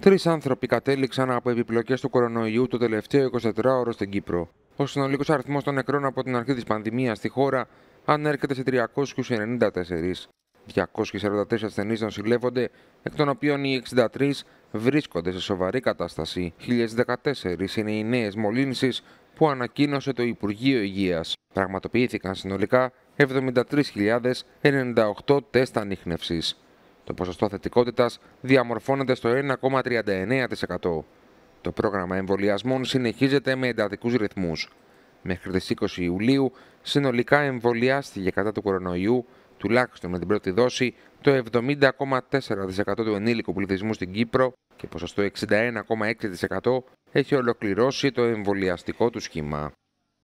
Τρεις άνθρωποι κατέληξαν από επιπλοκές του κορονοϊού το τελευταίο 24ωρο στην Κύπρο. Ο συνολικός αριθμός των νεκρών από την αρχή της πανδημίας στη χώρα ανέρχεται σε 394. 244 ασθενεί νοσηλεύονται, εκ των οποίων οι 63 βρίσκονται σε σοβαρή κατάσταση. 1014 είναι οι νέες μολύνσεις που ανακοίνωσε το Υπουργείο Υγείας. Πραγματοποιήθηκαν συνολικά 73.098 τεστ ανείχνευσης. Το ποσοστό θετικότητας διαμορφώνεται στο 1,39%. Το πρόγραμμα εμβολιασμών συνεχίζεται με εντατικούς ρυθμούς. Μέχρι τις 20 Ιουλίου συνολικά εμβολιάστηκε κατά του κορονοϊού, τουλάχιστον με την πρώτη δόση, το 70,4% του ενήλικου πληθυσμού στην Κύπρο και ποσοστό 61,6% έχει ολοκληρώσει το εμβολιαστικό του σχήμα.